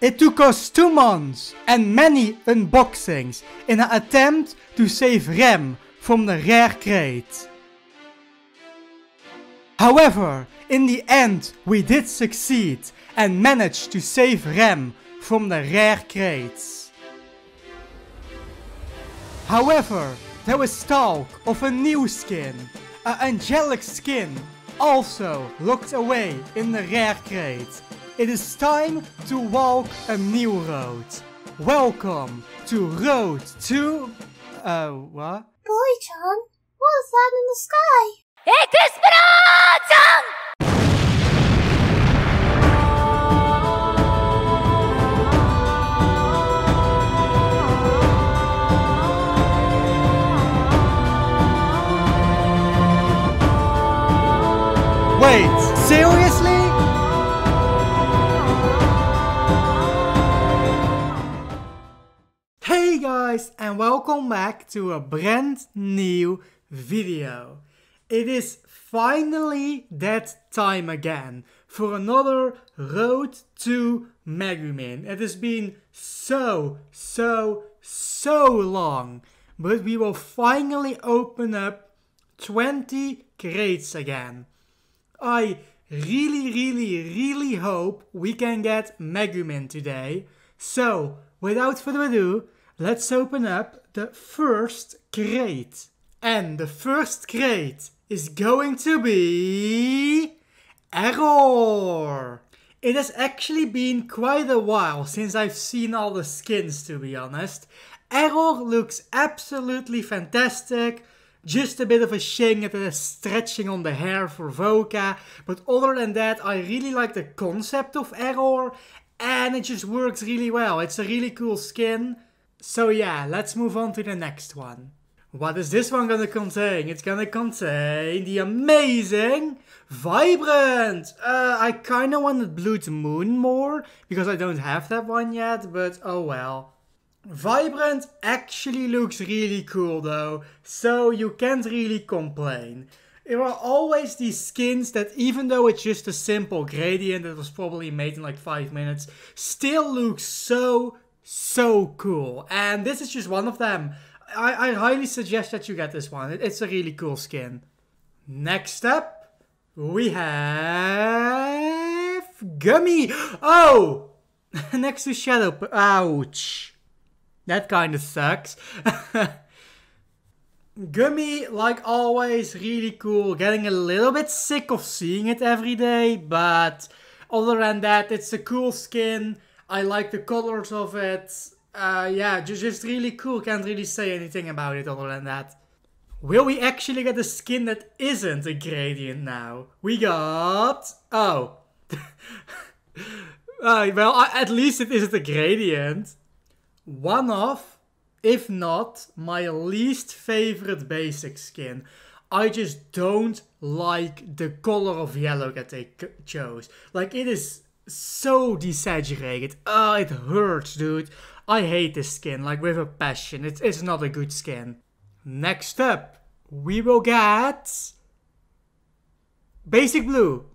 It took us two months and many unboxings in an attempt to save Rem from the rare crate. However, in the end we did succeed and managed to save Rem from the rare crates. However, there was talk of a new skin, an angelic skin, also locked away in the rare crate it is time to walk a new road. Welcome to Road to... Uh, what? Boy, John, what is that in the sky? Chan! Wait, seriously? guys and welcome back to a brand new video. It is finally that time again for another Road to Megumin. It has been so, so, so long. But we will finally open up 20 crates again. I really, really, really hope we can get Megumin today. So, without further ado, Let's open up the first crate. And the first crate is going to be... Error! It has actually been quite a while since I've seen all the skins to be honest. Error looks absolutely fantastic. Just a bit of a shame that it is stretching on the hair for Voka, but other than that I really like the concept of Error and it just works really well. It's a really cool skin. So yeah, let's move on to the next one. What is this one gonna contain? It's gonna contain the amazing Vibrant! Uh, I kinda wanted Blue Moon more, because I don't have that one yet, but oh well. Vibrant actually looks really cool though, so you can't really complain. There are always these skins that even though it's just a simple gradient that was probably made in like 5 minutes, still looks so so cool. And this is just one of them. I, I highly suggest that you get this one. It, it's a really cool skin. Next up, we have Gummy. Oh, next to Shadow. Ouch. That kind of sucks. Gummy, like always, really cool. Getting a little bit sick of seeing it every day, but other than that, it's a cool skin. I like the colors of it. Uh, yeah, just, just really cool. Can't really say anything about it other than that. Will we actually get a skin that isn't a gradient now? We got... Oh. uh, well, I, at least it isn't a gradient. One of, if not, my least favorite basic skin. I just don't like the color of yellow that they chose. Like, it is so desaturated. Oh, it hurts, dude. I hate this skin, like with a passion. It is not a good skin. Next up, we will get... Basic Blue.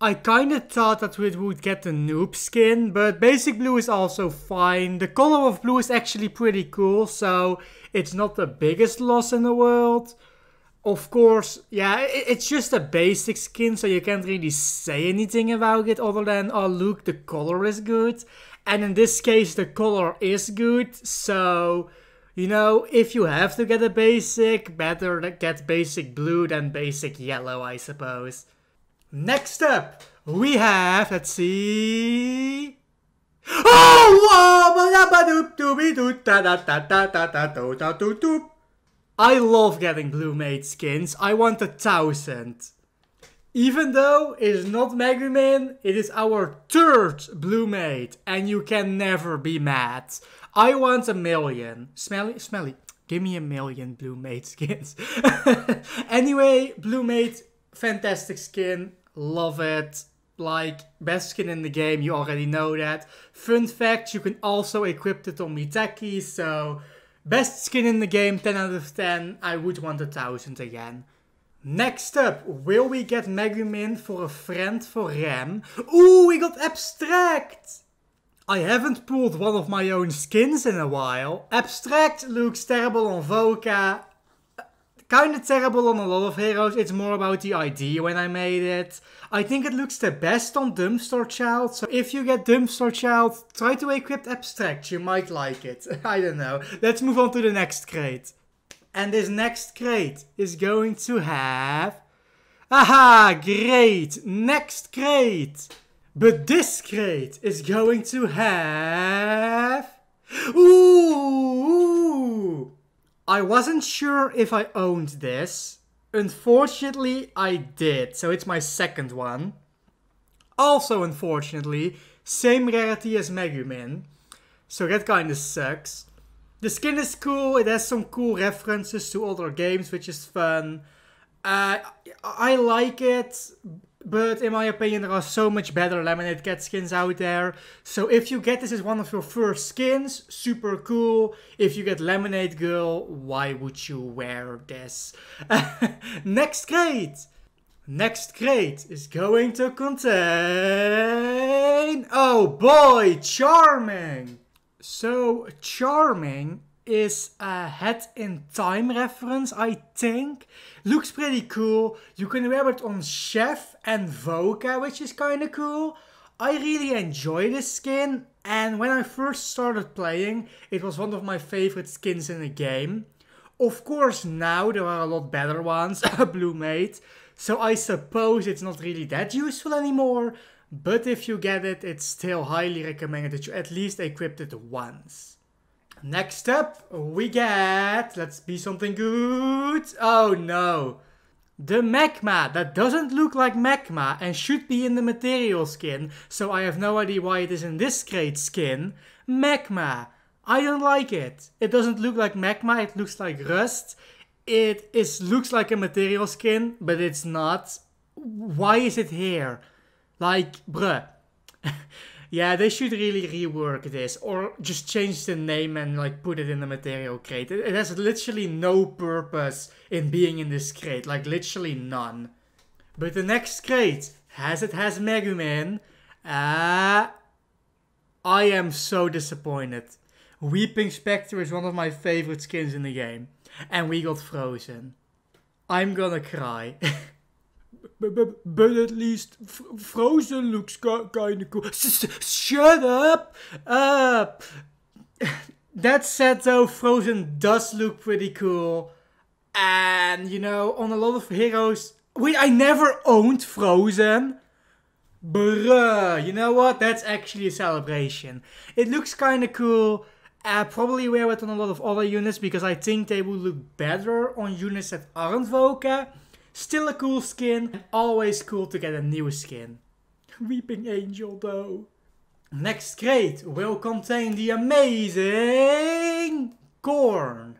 I kinda thought that we would get the noob skin, but basic blue is also fine. The color of blue is actually pretty cool, so it's not the biggest loss in the world. Of course, yeah, it, it's just a basic skin, so you can't really say anything about it other than, oh, look, the color is good. And in this case, the color is good, so, you know, if you have to get a basic, better get basic blue than basic yellow, I suppose. Next up, we have, let's see... Oh! I love getting blue mate skins. I want a thousand. Even though it is not Megumin, it is our third blue mate, and you can never be mad. I want a million. Smelly, smelly. Give me a million blue mate skins. anyway, blue mate, fantastic skin. Love it like best skin in the game you already know that fun fact you can also equip it on Miteki. so Best skin in the game, 10 out of 10. I would want a 1000 again. Next up, will we get Megumin for a friend for Ram? Ooh, we got Abstract! I haven't pulled one of my own skins in a while. Abstract looks terrible on Voka kind of terrible on a lot of heroes. It's more about the idea when I made it. I think it looks the best on Dumpster Child. So if you get Dumpster Child, try to equip Abstract. You might like it. I don't know. Let's move on to the next crate. And this next crate is going to have... Aha! Great! Next crate! But this crate is going to have... Ooh! I wasn't sure if I owned this. Unfortunately, I did, so it's my second one. Also, unfortunately, same rarity as Megumin, so that kinda sucks. The skin is cool, it has some cool references to other games, which is fun. Uh, I like it, but in my opinion, there are so much better Lemonade Cat skins out there. So if you get this as one of your first skins, super cool. If you get Lemonade Girl, why would you wear this? Next crate! Next crate is going to contain... Oh boy, Charming! So Charming is a head in time reference, I think. Looks pretty cool. You can wear it on Chef and Voca, which is kind of cool. I really enjoy this skin, and when I first started playing, it was one of my favorite skins in the game. Of course, now there are a lot better ones, Blue Mate, so I suppose it's not really that useful anymore, but if you get it, it's still highly recommended that you at least equip it once. Next up, we get... Let's be something good. Oh no. The magma that doesn't look like magma and should be in the material skin, so I have no idea why it is in this crate skin. Magma. I don't like it. It doesn't look like magma, it looks like rust. It is looks like a material skin, but it's not. Why is it here? Like, bruh. Yeah, they should really rework this or just change the name and like put it in the material crate. It, it has literally no purpose in being in this crate, like literally none. But the next crate, has it has Megumin. Uh, I am so disappointed. Weeping Spectre is one of my favorite skins in the game. And we got frozen. I'm gonna cry. but, but at least Frozen looks kind of cool. shut up! Up! that said, though, Frozen does look pretty cool. And, you know, on a lot of heroes. Wait, I never owned Frozen! Bruh, you know what? That's actually a celebration. It looks kind of cool. I uh, probably wear it on a lot of other units because I think they would look better on units that aren't Voca. Still a cool skin, and always cool to get a new skin. Weeping Angel though. Next crate will contain the amazing corn.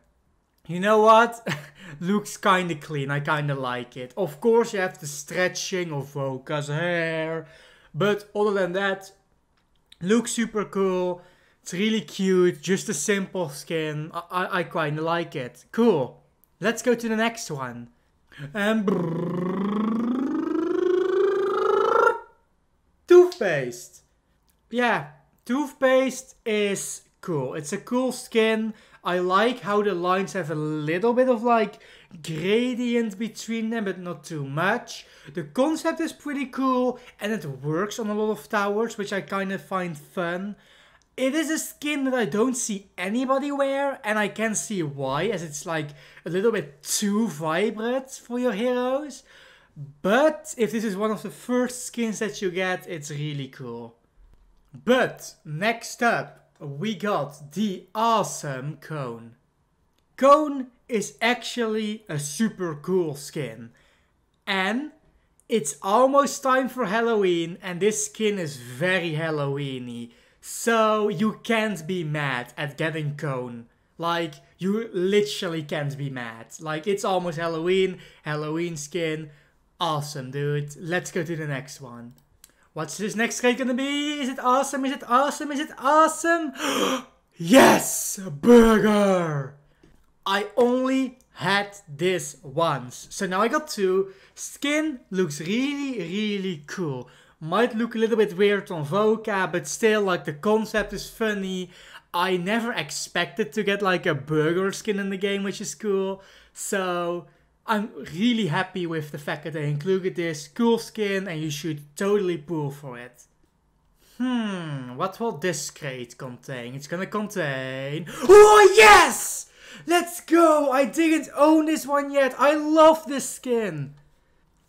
You know what? Looks kinda clean, I kinda like it. Of course you have the stretching of Voka's hair. But other than that, looks super cool. It's really cute, just a simple skin. I, I, I kinda like it. Cool. Let's go to the next one and toothpaste. Yeah, toothpaste is cool. It's a cool skin. I like how the lines have a little bit of like gradient between them, but not too much. The concept is pretty cool and it works on a lot of towers, which I kind of find fun. It is a skin that I don't see anybody wear, and I can see why, as it's like a little bit too vibrant for your heroes. But if this is one of the first skins that you get, it's really cool. But next up, we got the awesome Cone. Cone is actually a super cool skin. And it's almost time for Halloween, and this skin is very Halloweeny. So you can't be mad at getting cone. Like, you literally can't be mad. Like, it's almost Halloween, Halloween skin. Awesome, dude. Let's go to the next one. What's this next cake gonna be? Is it awesome? Is it awesome? Is it awesome? yes! Burger! I only had this once. So now I got two. Skin looks really, really cool might look a little bit weird on vocab, but still, like, the concept is funny. I never expected to get, like, a burger skin in the game, which is cool. So, I'm really happy with the fact that they included this cool skin and you should totally pull for it. Hmm, what will this crate contain? It's gonna contain... Oh yes! Let's go! I didn't own this one yet! I love this skin!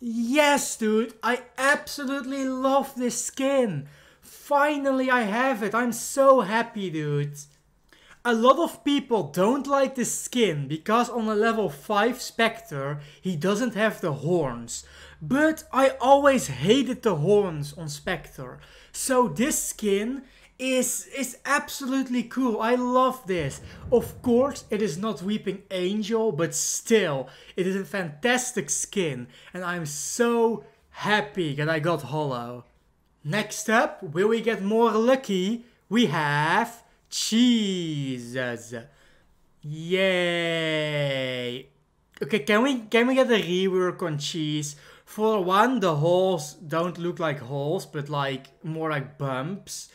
Yes, dude, I absolutely love this skin. Finally, I have it. I'm so happy, dude. A lot of people don't like this skin because on a level 5 Spectre, he doesn't have the horns. But I always hated the horns on Spectre. So this skin is is absolutely cool. I love this. Of course, it is not Weeping Angel, but still, it is a fantastic skin, and I'm so happy that I got Hollow. Next up, will we get more lucky? We have Jesus. Yay! Okay, can we can we get a rework on cheese? For one, the holes don't look like holes, but like more like bumps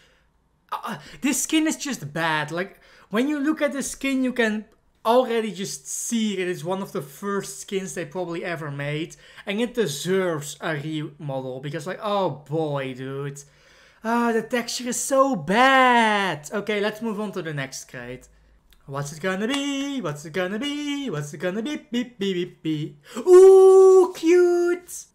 uh, this skin is just bad. Like when you look at the skin, you can already just see it's one of the first skins they probably ever made, and it deserves a remodel because like oh boy, dude. Ah, oh, the texture is so bad. Okay, let's move on to the next crate. What's it gonna be? What's it gonna be? What's it gonna be? Beep, beep, beep, beep. Ooh, cute!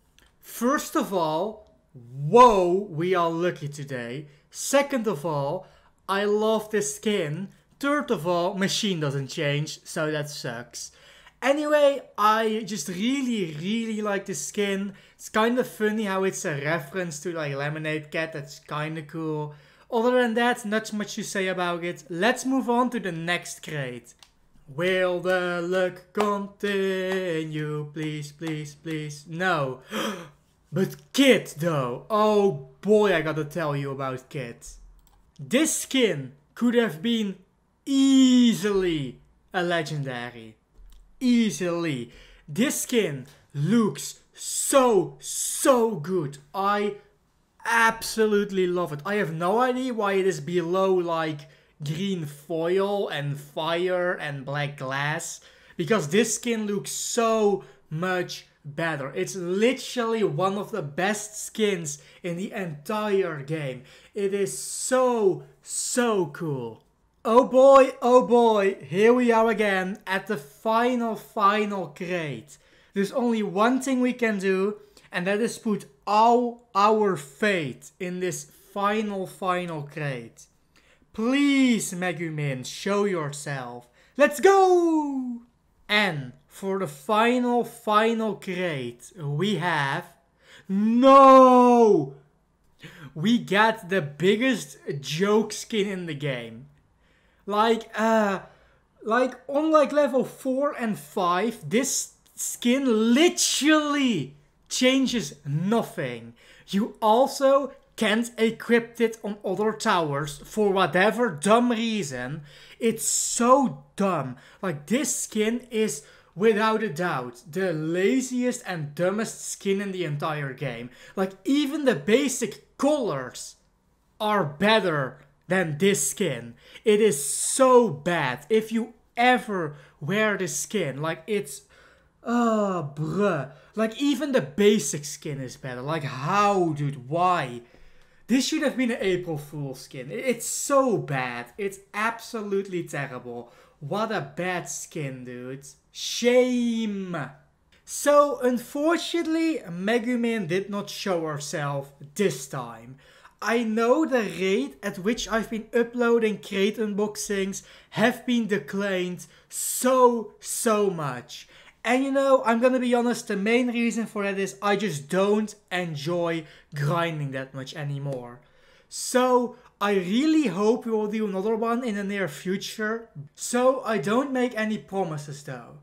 First of all, whoa, we are lucky today. Second of all, I love this skin. Third of all, machine doesn't change, so that sucks. Anyway, I just really, really like this skin. It's kind of funny how it's a reference to like Lemonade Cat, that's kind of cool. Other than that, not much to say about it. Let's move on to the next crate. Will the luck continue? Please, please, please. No. But Kit, though, oh boy, I gotta tell you about Kit. This skin could have been easily a legendary. Easily. This skin looks so, so good. I absolutely love it. I have no idea why it is below like green foil and fire and black glass. Because this skin looks so much better. It's literally one of the best skins in the entire game. It is so, so cool. Oh boy, oh boy, here we are again at the final, final crate. There's only one thing we can do, and that is put all our fate in this final, final crate. Please, Megumin, show yourself. Let's go! And for the final, final crate, we have... No! We got the biggest joke skin in the game. Like, uh... Like, unlike level 4 and 5, this skin literally changes nothing. You also can't equip it on other towers for whatever dumb reason. It's so dumb. Like, this skin is without a doubt, the laziest and dumbest skin in the entire game. Like, even the basic colors are better than this skin. It is so bad. If you ever wear this skin, like, it's... Uh, bruh. Like, even the basic skin is better. Like, how, dude? Why? This should have been an April Fool skin. It's so bad. It's absolutely terrible. What a bad skin, dude. Shame! So unfortunately, Megumin did not show herself this time. I know the rate at which I've been uploading crate unboxings have been declined so, so much. And you know, I'm gonna be honest, the main reason for that is I just don't enjoy grinding that much anymore. So I really hope we will do another one in the near future. So I don't make any promises though.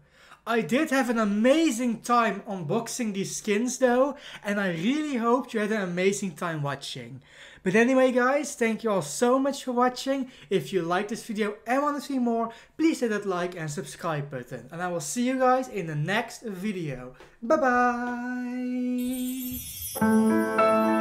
I did have an amazing time unboxing these skins though, and I really hope you had an amazing time watching. But anyway guys, thank you all so much for watching. If you like this video and want to see more, please hit that like and subscribe button. And I will see you guys in the next video. Bye bye!